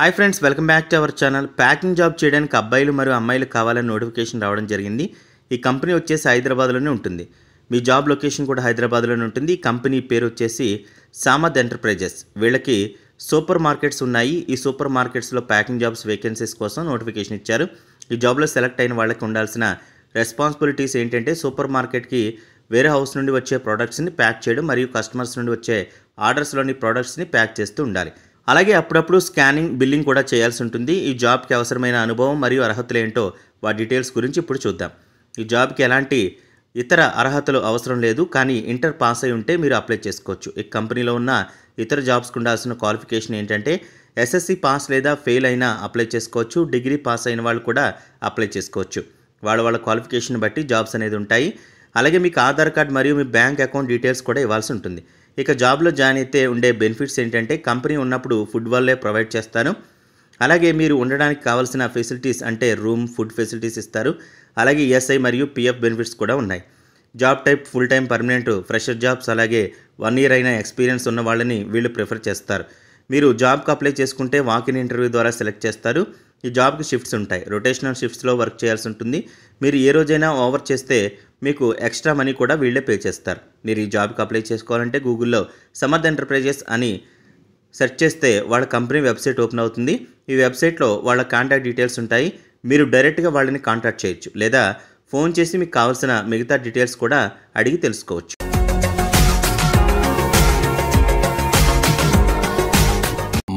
hi friends welcome back to our channel packing job చేయడానికి అబ్బాయిలు మరియు అమ్మాయిలు కావాలని నోటిఫికేషన్ రావడం జరిగింది ఈ కంపెనీ వచ్చేసి హైదరాబాద్లోనే ఉంటుంది మీ జాబ్ లొకేషన్ కూడా హైదరాబాద్లోనే ఉంటుంది ఈ కంపెనీ పేరు వచ్చేసి సామద్ ఎంటర్ప్రైజెస్ వీళ్ళకి సూపర్ మార్కెట్స్ ఉన్నాయి ఈ సూపర్ మార్కెట్స్లో ప్యాకింగ్ జాబ్స్ వేకెన్సీస్ కోసం నోటిఫికేషన్ ఇచ్చారు ఈ జాబ్లో సెలెక్ట్ అయిన వాళ్ళకి ఉండాల్సిన రెస్పాన్సిబిలిటీస్ ఏంటంటే సూపర్ మార్కెట్కి వేరే హౌస్ నుండి వచ్చే ప్రోడక్ట్స్ని ప్యాక్ చేయడం మరియు కస్టమర్స్ నుండి వచ్చే ఆర్డర్స్లోని ప్రోడక్ట్స్ని ప్యాక్ చేస్తూ ఉండాలి అలాగే అప్పుడప్పుడు స్కానింగ్ బిల్లింగ్ కూడా చేయాల్సి ఉంటుంది ఈ జాబ్కి అవసరమైన అనుభవం మరియు అర్హతలు ఏంటో వా డీటెయిల్స్ గురించి ఇప్పుడు చూద్దాం ఈ జాబ్కి ఎలాంటి ఇతర అర్హతలు అవసరం లేదు కానీ ఇంటర్ పాస్ అయి ఉంటే మీరు అప్లై చేసుకోవచ్చు ఈ కంపెనీలో ఉన్న ఇతర జాబ్స్కి ఉండాల్సిన క్వాలిఫికేషన్ ఏంటంటే ఎస్ఎస్సి పాస్ లేదా ఫెయిల్ అయినా అప్లై చేసుకోవచ్చు డిగ్రీ పాస్ అయిన వాళ్ళు కూడా అప్లై చేసుకోవచ్చు వాళ్ళ వాళ్ళ క్వాలిఫికేషన్ బట్టి జాబ్స్ అనేది ఉంటాయి అలాగే మీకు ఆధార్ కార్డ్ మరియు మీ బ్యాంక్ అకౌంట్ డీటెయిల్స్ కూడా ఇవ్వాల్సి ఉంటుంది ఇక జాబ్లో జాయిన్ అయితే ఉండే బెనిఫిట్స్ ఏంటంటే కంపెనీ ఉన్నప్పుడు ఫుడ్ వాళ్ళే ప్రొవైడ్ చేస్తాను అలాగే మీరు ఉండడానికి కావాల్సిన ఫెసిలిటీస్ అంటే రూమ్ ఫుడ్ ఫెసిలిటీస్ ఇస్తారు అలాగే ఈఎస్ఐ మరియు పిఎఫ్ బెనిఫిట్స్ కూడా ఉన్నాయి job type full time permanent fresher jobs అలాగే వన్ ఇయర్ అయిన ఎక్స్పీరియన్స్ ఉన్న వాళ్ళని వీళ్ళు ప్రిఫర్ చేస్తారు మీరు జాబ్కి అప్లై చేసుకుంటే వాకిన్ ఇంటర్వ్యూ ద్వారా సెలెక్ట్ చేస్తారు ఈ జాబ్కి షిఫ్ట్స్ ఉంటాయి రొటేషనల్ షిఫ్ట్స్లో వర్క్ చేయాల్సి ఉంటుంది మీరు ఏ రోజైనా ఓవర్ చేస్తే మీకు ఎక్స్ట్రా మనీ కూడా వీళ్ళే పే చేస్తారు మీరు ఈ జాబ్కి అప్లై చేసుకోవాలంటే గూగుల్లో సమర్థ ఎంటర్ప్రైజెస్ అని సెర్చ్ చేస్తే వాళ్ళ కంపెనీ వెబ్సైట్ ఓపెన్ అవుతుంది ఈ వెబ్సైట్లో వాళ్ళ కాంటాక్ట్ డీటెయిల్స్ ఉంటాయి మీరు డైరెక్ట్గా వాళ్ళని కాంటాక్ట్ చేయొచ్చు లేదా ఫోన్ చేసి మీకు కావాల్సిన మిగతా డీటెయిల్స్ కూడా అడిగి తెలుసుకోవచ్చు